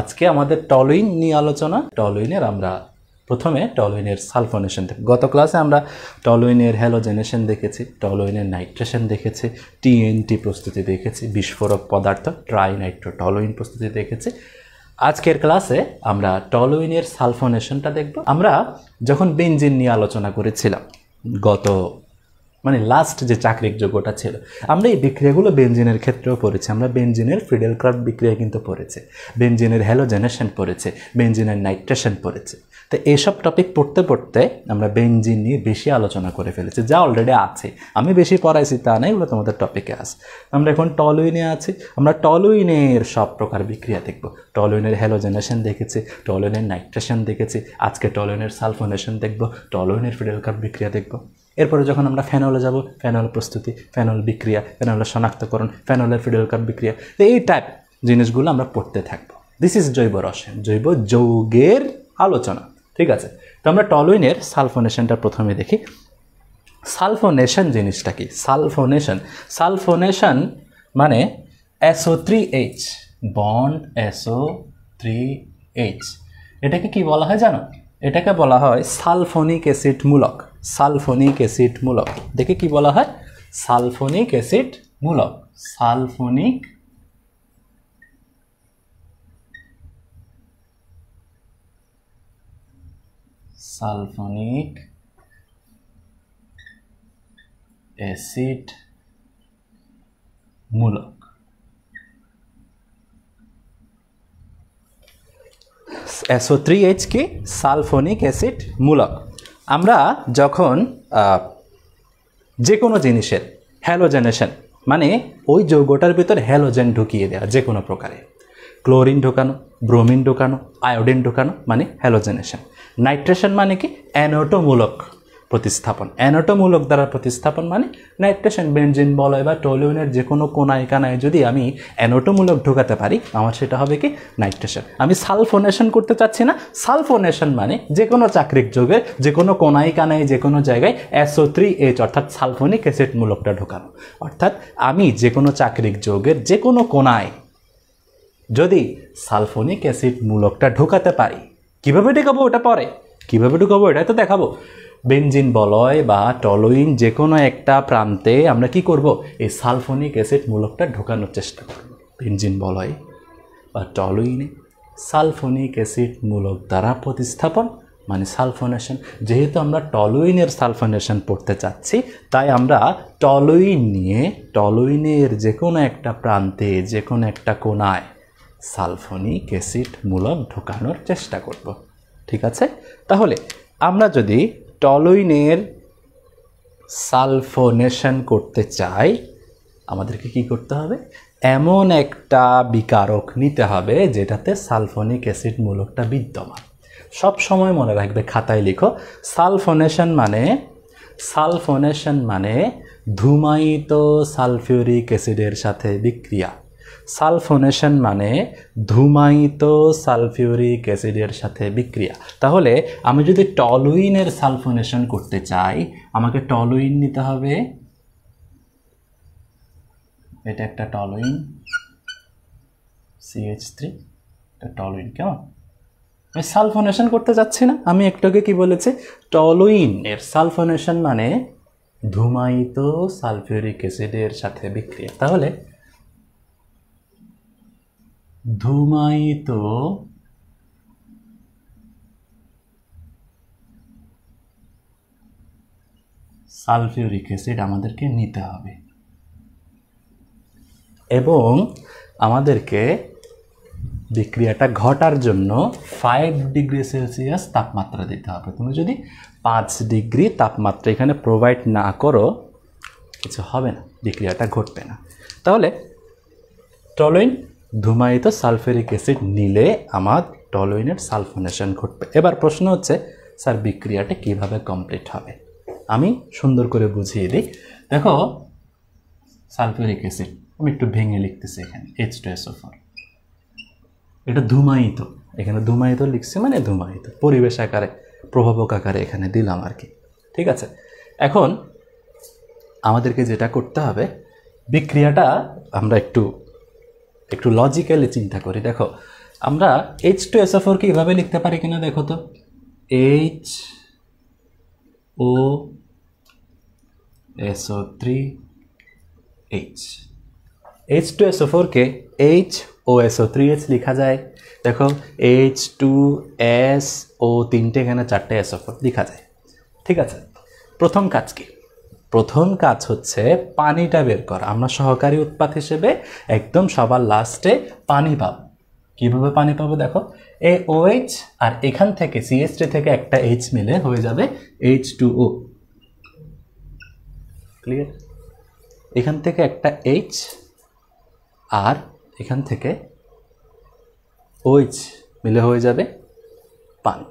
আজকে আমাদের টলুইন নিয়ে আলোচনা টলুইনের আমরা প্রথমে টলুইনের সালফোনেশন দেখি গত ক্লাসে আমরা টলুইনের হ্যালোজেনেশন দেখেছি টলুইনের নাইট্রেশন দেখেছি টিএনটি প্রস্তুতি দেখেছি বিস্ফোরক পদার্থ ট্রাইনাইট্রো টলুইন প্রস্তুতি দেখেছি আজকের ক্লাসে আমরা টলুইনের সালফোনেশনটা দেখব আমরা যখন বেঞ্জিন নিয়ে আলোচনা করেছিলাম গত মানে লাস্ট যে চাকরির যোগ্যটা ছিল আমরা এই বিক্রিয়াগুলো বেঞ্জিনের ক্ষেত্রেও পড়েছি আমরা বেঞ্জিনের ফ্রিডেল ক্রাফ্ট বিক্রিয়া কিন্তু পড়েছে বেঞ্জিনের হ্যালোজেনেশন পড়েছে বেঞ্জিনের নাইট্রেশন পড়েছে তো এইসব টপিক পড়তে পড়তে আমরা বেঞ্জিন নিয়ে বেশি আলোচনা করে ফেলেছি যা অলরেডি আছে আমি বেশি পড়াইছি তা নেই ওগুলো তোমাদের টপিকে আস আমরা এখন টলুইনে আছি আমরা টলুইনের সব প্রকার বিক্রিয়া দেখব টলুইনের হ্যালোজেনেশন দেখেছি টলুইনের নাইট্রেশন দেখেছি আজকে টলুইনের সালফোনেশন দেখব টলুইনের ফিডেল কাপ বিক্রিয়া দেখব এরপরে যখন আমরা ফ্যানলে যাব ফ্যানল প্রস্তুতি ফ্যানল বিক্রিয়া ফ্যানলের শনাক্তকরণ ফ্যানলের কাপ বিক্রিয়া তো এই টাইপ জিনিসগুলো আমরা পড়তে থাকবো দিস ইজ জৈব রসায়ন জৈব যৌগের আলোচনা ঠিক আছে তো আমরা টলুইনের সালফোনেশনটা প্রথমে দেখি সালফোনেশন জিনিসটা কি সালফোনেশন সালফোনেশন মানে SO three H bond SO three H এটাকে কি বলা হয় জানো এটাকে বলা হয় সালফোনিক অ্যাসিড মূলক सालफोनिक एसिड मूलक देखे कि बला है सालफोनिक एसिड मूलक सालफोनिक सालफोनिक एसिड मूलक एसओ थ्री एच की सालफोनिक एसिड मूलक আমরা যখন যে কোনো জিনিসের হ্যালোজেনেশন মানে ওই যৌগটার ভিতর হ্যালোজেন ঢুকিয়ে দেওয়া যে কোনো প্রকারে ক্লোরিন ঢোকানো ব্রোমিন ঢোকানো আয়োডিন ঢোকানো মানে হ্যালোজেনেশন নাইট্রেশন মানে কি অ্যানোটোমূলক প্রতিস্থাপন অ্যানোটোমূলক দ্বারা প্রতিস্থাপন মানে নাইট্রেশন বেনজিন বলয় বা টোলিউনের যে কোনো কোনায় কানায় যদি আমি অ্যানোটোমূলক ঢোকাতে পারি আমার সেটা হবে কি নাইট্রেশন আমি সালফোনেশন করতে চাচ্ছি না সালফোনেশন মানে যে কোনো চাকরিক যুগে যে কোনো কোনায় কানায় যে কোনো জায়গায় এসও থ্রি এইচ অর্থাৎ সালফোনিক অ্যাসিডমূলকটা ঢোকানো অর্থাৎ আমি যে কোনো চাকরিক যোগের যে কোনো কোনায় যদি সালফোনিক অ্যাসিড মূলকটা ঢোকাতে পারি কীভাবে ঢোকাবো ওটা পরে কীভাবে ঢুকাবো এটাই তো দেখাবো বেনজিন বলয় বা টলোইন যে কোনো একটা প্রান্তে আমরা কি করব এই সালফোনিক অ্যাসিড মূলকটা ঢোকানোর চেষ্টা করব বেনজিন বলয় বা টলোইনে সালফোনিক অ্যাসিড মূলক দ্বারা প্রতিস্থাপন মানে সালফোনেশন যেহেতু আমরা টলোইনের সালফোনেশন পড়তে চাচ্ছি তাই আমরা টলোইন নিয়ে টলোইনের যে কোনো একটা প্রান্তে যে কোনো একটা কোনায় সালফোনিক অ্যাসিড মূলক ঢোকানোর চেষ্টা করব ঠিক আছে তাহলে আমরা যদি টলোইনের সালফোনেশন করতে চাই আমাদেরকে কি করতে হবে এমন একটা বিকারক নিতে হবে যেটাতে সালফোনিক অ্যাসিড মূলকটা বিদ্যমান সব সময় মনে রাখবে খাতায় লিখো সালফোনেশন মানে সালফোনেশন মানে ধুমায়িত সালফিউরিক অ্যাসিডের সাথে বিক্রিয়া সালফোনেশন মানে ধুমায়িত সালফিউরিক অ্যাসিডের সাথে বিক্রিয়া তাহলে আমি যদি টলুইনের সালফোনেশন করতে চাই আমাকে টলুইন নিতে হবে এটা একটা টলুইন সিএইচ থ্রি এটা টলুইন কেমন আমি সালফোনেশন করতে যাচ্ছি না আমি একটুকে কি বলেছি টলুইন এর সালফোনেশন মানে ধুমায়িত সালফিউরিক অ্যাসিডের সাথে বিক্রিয়া তাহলে ধুমায়িত সালফিউরিক অ্যাসিড আমাদেরকে নিতে হবে এবং আমাদেরকে বিক্রিয়াটা ঘটার জন্য ফাইভ ডিগ্রি সেলসিয়াস তাপমাত্রা দিতে হবে তুমি যদি পাঁচ ডিগ্রি তাপমাত্রা এখানে প্রোভাইড না করো কিছু হবে না বিক্রিয়াটা ঘটবে না তাহলে টলোইন ধুমায়িত সালফেরিক অ্যাসিড নিলে আমার টলোইনের সালফোনেশন ঘটবে এবার প্রশ্ন হচ্ছে স্যার বিক্রিয়াটা কিভাবে কমপ্লিট হবে আমি সুন্দর করে বুঝিয়ে দিই দেখো সালফেরিক অ্যাসিড আমি একটু ভেঙে লিখতেছি এখানে এইচ টু এস ফোর এটা ধুমায়িত এখানে ধুমায়িত লিখছি মানে ধুমায়িত পরিবেশ আকারে প্রভাবক আকারে এখানে দিলাম আর কি ঠিক আছে এখন আমাদেরকে যেটা করতে হবে বিক্রিয়াটা আমরা একটু একটু লজিক্যালি চিন্তা করি দেখো আমরা এইচ টু এস কি এভাবে লিখতে পারি কিনা দেখো তো H O SO three H H two SO ফোরকে H O SO three H লেখা যায় দেখো এইচ টু এস ও তিনটে এখানে চারটে এসও ফোর লেখা যায় ঠিক আছে প্রথম কাজ কী প্রথম কাজ হচ্ছে পানিটা বের করা আমরা সহকারী উৎপাত হিসেবে একদম সবার লাস্টে পানি পাব কীভাবে পানি পাবো দেখো এ ওএইচ আর এখান থেকে সিএসটি থেকে একটা এইচ মিলে হয়ে যাবে এইচ টু ও ক্লিয়ার এখান থেকে একটা এইচ আর এখান থেকে ওইচ মিলে হয়ে যাবে পানি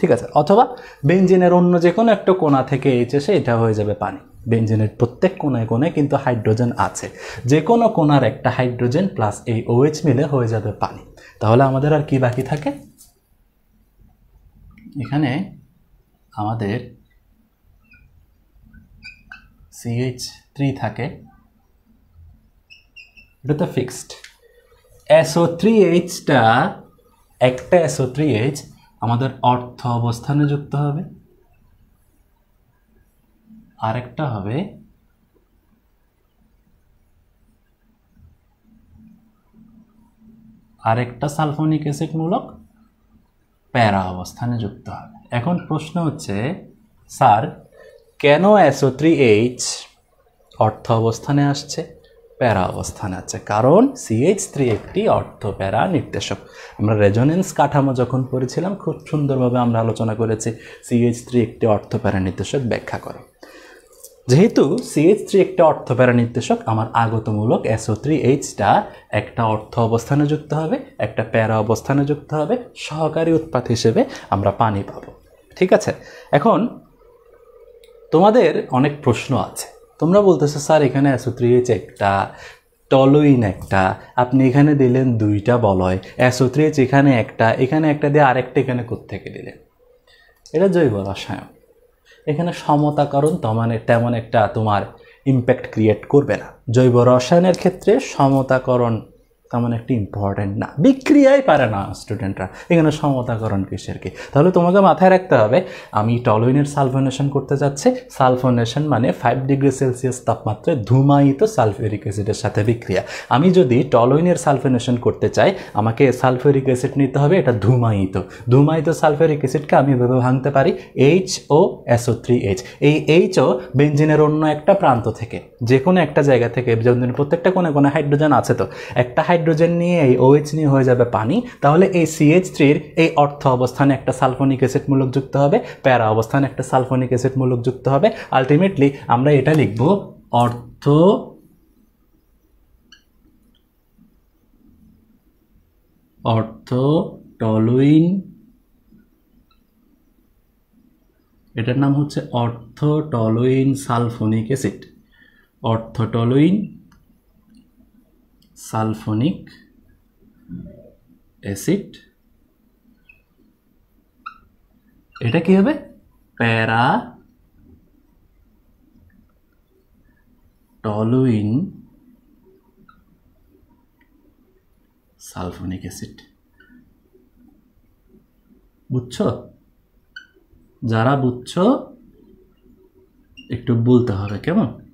ঠিক আছে অথবা বেঞ্জিনের অন্য যে কোনো একটা কোনা থেকে এইচ এসে এটা হয়ে যাবে পানি বেঞ্জিনের প্রত্যেক কোনায় কোনায় কিন্তু হাইড্রোজেন আছে যে কোনো কোনার একটা হাইড্রোজেন প্লাস এই ওএইচ মিলে হয়ে যাবে পানি তাহলে আমাদের আর কি বাকি থাকে এখানে আমাদের সিএইচ থ্রি থাকে এটা তো ফিক্সড এসও থ্রি এইচটা একটা এসও থ্রি এইচ আমাদের অর্থ অবস্থানে যুক্ত হবে আরেকটা হবে আরেকটা সালফোনিক অ্যাসিড মূলক প্যারা অবস্থানে যুক্ত হবে এখন প্রশ্ন হচ্ছে স্যার কেন এসও থ্রি এইচ অর্থ অবস্থানে আসছে প্যারা অবস্থান আছে কারণ সিএইচ থ্রি একটি অর্থ প্যারা নির্দেশক আমরা রেজনেন্স কাঠামো যখন পড়েছিলাম খুব সুন্দরভাবে আমরা আলোচনা করেছি সিএইচ থ্রি একটি অর্থ প্যারা নির্দেশক ব্যাখ্যা করে যেহেতু সিএইচ থ্রি একটা অর্থ প্যারা নির্দেশক আমার আগতমূলক এসও থ্রি এইচটা একটা অর্থ অবস্থানে যুক্ত হবে একটা প্যারা অবস্থানে যুক্ত হবে সহকারী উৎপাদ হিসেবে আমরা পানি পাব ঠিক আছে এখন তোমাদের অনেক প্রশ্ন আছে তোমরা বলতেছো স্যার এখানে অ্যাসোথ্রিএইচ একটা টলোইন একটা আপনি এখানে দিলেন দুইটা বলয় অ্যাসোথ্রিএইচ এখানে একটা এখানে একটা দিয়ে আরেকটা এখানে কোত্থেকে দিলেন এটা জৈব রসায়ন এখানে সমতাকরণ তেমন তেমন একটা তোমার ইম্প্যাক্ট ক্রিয়েট করবে না জৈব রসায়নের ক্ষেত্রে সমতাকরণ তেমন মানে একটি ইম্পর্ট্যান্ট না বিক্রিয়াই পারে না স্টুডেন্টরা এখানে সমতাকরণ কিসের কি তাহলে তোমাকে মাথায় রাখতে হবে আমি টলোইনের সালফোনেশন করতে যাচ্ছে সালফোনেশন মানে ফাইভ ডিগ্রি সেলসিয়াস তাপমাত্রায় ধুমায়িত সালফিউরিক অ্যাসিডের সাথে বিক্রিয়া আমি যদি টলোইনের সালফোনেশন করতে চাই আমাকে সালফিউরিক অ্যাসিড নিতে হবে এটা ধুমায়িত ধুমায়িত সালফিউরিক অ্যাসিডকে আমি এভাবে ভাঙতে পারি H O SO three H এই এইচ ও বেঞ্জিনের অন্য একটা প্রান্ত থেকে যে কোনো একটা জায়গা থেকে যেমন প্রত্যেকটা কোনো কোনো হাইড্রোজেন আছে তো একটা হাইড্রোজেন নিয়ে এই ওএইচ নিয়ে হয়ে যাবে পানি তাহলে এই সিএইচ থ্রির এই অর্থ অবস্থানে একটা সালফোনিক অ্যাসিড মূলক যুক্ত হবে প্যারা অবস্থানে একটা সালফোনিক অ্যাসিড মূলক যুক্ত হবে আলটিমেটলি আমরা এটা লিখব অর্থ অর্থ টলুইন এটার নাম হচ্ছে অর্থ toluene sulphonic acid toluene sulphonic acid এটা কি হবে প্যারা টলুইন সালফোনিক অ্যাসিড বুঝছো যারা বুঝছো একটু বলতে হবে কেমন